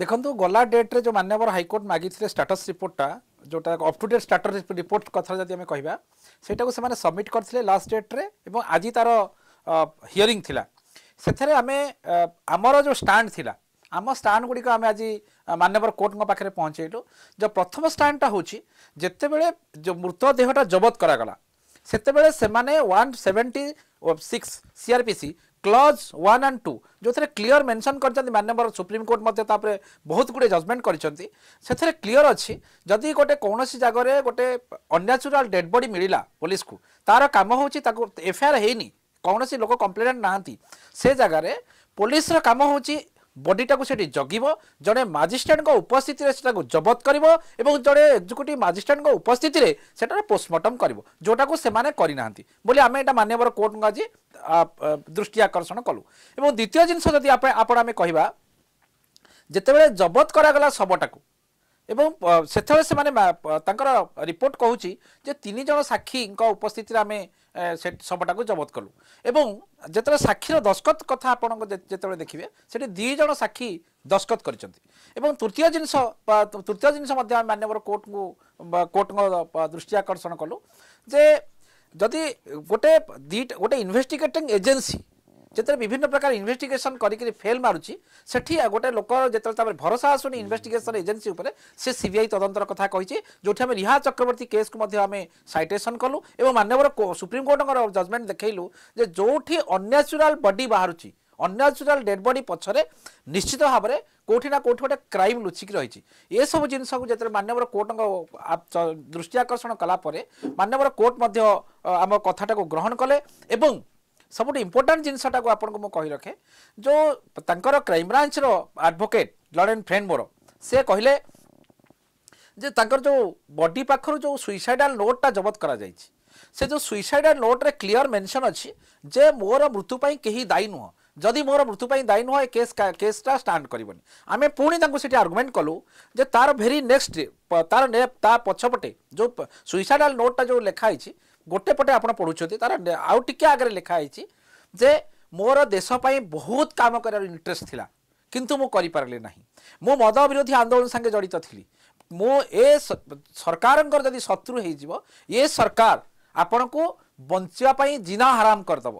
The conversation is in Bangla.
ଦେଖନ୍ତୁ ଗଲା ଡେଟ୍ରେ ଯେଉଁ ମାନ୍ୟବର ହାଇକୋର୍ଟ ମାଗିଥିଲେ ଷ୍ଟାଟସ୍ ରିପୋର୍ଟଟା ଯେଉଁଟା up to date status report କଥା ଯଦି ଆମେ କହିବା ସେଇଟାକୁ ସେମାନେ ସବମିଟ୍ କରିଥିଲେ ଲାଷ୍ଟ ଡେଟ୍ରେ ଏବଂ ଆଜି ତା'ର ହିୟରିଂ ଥିଲା ସେଥିରେ ଆମେ ଆମର ଯେଉଁ ଷ୍ଟାଣ୍ଡ ଥିଲା ଆମ ଷ୍ଟାଣ୍ଡଗୁଡ଼ିକ ଆମେ ଆଜି ମାନ୍ୟବର କୋର୍ଟଙ୍କ ପାଖରେ ପହଞ୍ଚେଇଲୁ ଯେଉଁ ପ୍ରଥମ ଷ୍ଟାଣ୍ଡଟା ହେଉଛି ଯେତେବେଳେ ଯେଉଁ ମୃତଦେହଟା ଜବତ କରାଗଲା ସେତେବେଳେ ସେମାନେ one seventy six CrPC clause one and two ଯେଉଁଥିରେ କ୍ଲିଅର ମେନସନ୍ କରିଛନ୍ତି ମାନ୍ୟବର ସୁପ୍ରିମକୋର୍ଟ ମଧ୍ୟ ତାପରେ ବହୁତ ଗୁଡ଼ିଏ ଜଜମେଣ୍ଟ କରିଛନ୍ତି ସେଥିରେ କ୍ଲିଅର ଅଛି ଯଦି ଗୋଟେ କୌଣସି ଜାଗାରେ ଗୋଟେ ଅନ୍ୟାଚୁରାଲ ଡେଡ୍ ବଡି ମିଳିଲା ପୋଲିସକୁ ତାର କାମ ହେଉଛି ତାକୁ ଏଫଆଇଆର୍ ହେଇନି କୌଣସି ଲୋକ କମ୍ପ୍ଲେନେଣ୍ଟ ନାହାନ୍ତି ସେ ଜାଗାରେ ପୋଲିସର କାମ ହେଉଛି বডিটাকে সেটি জগিব জনে মাজিষ্ট্রেটঙ্ উপস্থিতিরে সেটাকে জবত করিব এবং জনে এক্সিক্যুটিভ মাজিষ্ট্রেটঙ্ উপস্থিতিরে সেটার পোস্টমর্টম করিব যেটাকে সেমানে করি না বলে আমি এটা মানবর কোর্টঙ্ আজ দৃষ্টি আকর্ষণ কলু এবং দ্বিতীয় জিনিস যদি আপনার আমি কহবা যেতবে জবত করা শবটাকে ଏବଂ ସେଥିରେ ସେମାନେ ତାଙ୍କର ରିପୋର୍ଟ କହୁଛି ଯେ ତିନି ଜଣ ସାକ୍ଷୀଙ୍କ ଉପସ୍ଥିତିରେ ଆମେ ସେ ଶବଟାକୁ ଜବତ କଲୁ ଏବଂ ଯେତେବେଳେ ସାକ୍ଷୀର ଦସ୍ତଖତ କଥା ଆପଣଙ୍କ ଯେତେବେଳେ ଦେଖିବେ ସେଠି ଦୁଇ ଜଣ ସାକ୍ଷୀ ଦସ୍ତଖତ କରିଛନ୍ତି ଏବଂ ତୃତୀୟ ଜିନିଷ ତୃତୀୟ ଜିନିଷ ମଧ୍ୟ ଆମେ ମାନ୍ୟବର କୋର୍ଟଙ୍କୁ କୋର୍ଟଙ୍କ ଦୃଷ୍ଟି ଆକର୍ଷଣ କଲୁ ଯେ ଯଦି ଗୋଟେ ଦୁଇଟା ଗୋଟେ ଇନଭେଷ୍ଟିଗେଟିଂ ଏଜେନ୍ସି যেতে বিভিন্ন প্রকার ইনভেস্টিগেশন করি ফেল মারুছি সেটি গোটে লোক যেত তার ভরসা আসুনি ইনভেস্টিগেশন এজেন্সি উপরে সে সিবিআই তদন্তর কথা কী যেটি আমি রিহা চক্রবর্তী কেসু আমি সাইটেসন কলু এবং মানবর সুপ্রিমকোর্টর জজমেন্ট দেখলু যে যেটি অন্যাচুরাল বডি বাহুছি অন্যাচুরাল ডেড বডি পছরে নিশ্চিত ভাবে কোটি না কোটি গোটে ক্রাইম লুচিকি রয়েছে এসব জিনিসক যেত মানবর কোর্টঙ্ক দৃষ্টি আকর্ষণ কলাপরে মানবর কোর্ট মধ্য আমার কথাটা গ্রহণ কলে এবং ସବୁଠୁ ଇମ୍ପୋର୍ଟାଣ୍ଟ ଜିନିଷଟାକୁ ଆପଣଙ୍କୁ ମୁଁ କହି ରଖେ ଯେଉଁ ତାଙ୍କର କ୍ରାଇମବ୍ରାଞ୍ଚର ଆଡ଼ଭୋକେଟ୍ ଲରେନ୍ ଫ୍ରେଣ୍ଡ ମୋର ସେ କହିଲେ ଯେ ତାଙ୍କର ଯେଉଁ ବଡି ପାଖରୁ ଯେଉଁ ସୁଇସାଇଡାଲ ନୋଟ୍ଟା ଜବତ କରାଯାଇଛି ସେ ଯେଉଁ ସୁଇସାଇଡାଲ ନୋଟ୍ରେ କ୍ଲିଅର ମେନସନ୍ ଅଛି ଯେ ମୋର ମୃତ୍ୟୁ ପାଇଁ କେହି ଦାୟୀ ନୁହଁ ଯଦି ମୋର ମୃତ୍ୟୁ ପାଇଁ ଦାୟୀ ନୁହଁ ଏ କେସ୍ କେସ୍ଟା ଷ୍ଟାଣ୍ଡ କରିବନି ଆମେ ପୁଣି ତାଙ୍କୁ ସେଠି ଆର୍ଗୁମେଣ୍ଟ କଲୁ ଯେ ତାର ଭେରି ନେକ୍ସଟ ତାର ତା ପଛପଟେ ଯେଉଁ ସୁଇସାଇଡାଲ ନୋଟ୍ଟା ଯେଉଁ ଲେଖା ହେଇଛି ଗୋଟେ ପଟେ ଆପଣ ପଢ଼ୁଛନ୍ତି ତାର ଆଉ ଟିକେ ଆଗରେ ଲେଖା ହେଇଛି ଯେ ମୋର ଦେଶ ପାଇଁ ବହୁତ କାମ କରିବାର ଇଣ୍ଟରେଷ୍ଟ ଥିଲା କିନ୍ତୁ ମୁଁ କରିପାରିଲି ନାହିଁ ମୁଁ ମଦ ବିରୋଧୀ ଆନ୍ଦୋଳନ ସାଙ୍ଗେ ଜଡ଼ିତ ଥିଲି ମୁଁ ଏ ସରକାରଙ୍କର ଯଦି ଶତ୍ରୁ ହେଇଯିବ ଏ ସରକାର ଆପଣଙ୍କୁ ବଞ୍ଚିବା ପାଇଁ ଜିନା ହାରାମ କରିଦେବ